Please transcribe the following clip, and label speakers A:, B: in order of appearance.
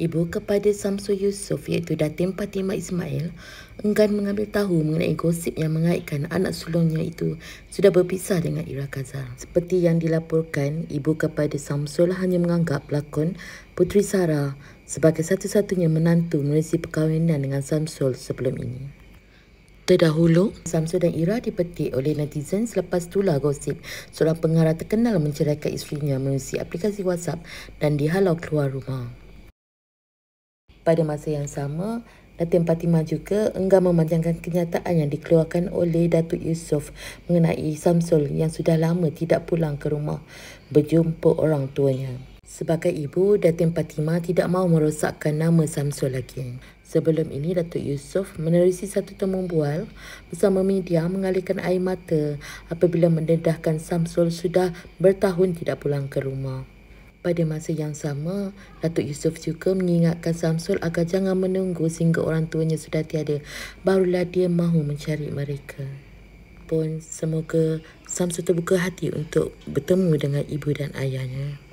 A: ibu kepada Samsul Yusof iaitu Datin Fatimah Ismail enggan mengambil tahu mengenai gosip yang mengaitkan anak sulungnya itu sudah berpisah dengan Ira Kazar. Seperti yang dilaporkan, ibu kepada Samsul hanya menganggap pelakon Putri Sarah sebagai satu-satunya menantu menerusi perkahwinan dengan Samsul sebelum ini. Terdahulu, Samsul dan Ira dipetik oleh netizen selepas tular gosip seorang pengarah terkenal menceraikan isterinya melalui aplikasi WhatsApp dan dihalau keluar rumah. Pada masa yang sama, Datin Fatimah juga enggan memanjangkan kenyataan yang dikeluarkan oleh Datuk Yusof mengenai Samsul yang sudah lama tidak pulang ke rumah berjumpa orang tuanya. Sebagai ibu, Datin Fatimah tidak mahu merosakkan nama Samsul lagi. Sebelum ini, Datuk Yusof menerusi satu temubual bersama media mengalihkan air mata apabila mendedahkan Samsul sudah bertahun tidak pulang ke rumah. Pada masa yang sama, Datuk Yusuf juga mengingatkan Samsul agar jangan menunggu sehingga orang tuanya sudah tiada. Barulah dia mahu mencari mereka. Pun semoga Samsul terbuka hati untuk bertemu dengan ibu dan ayahnya.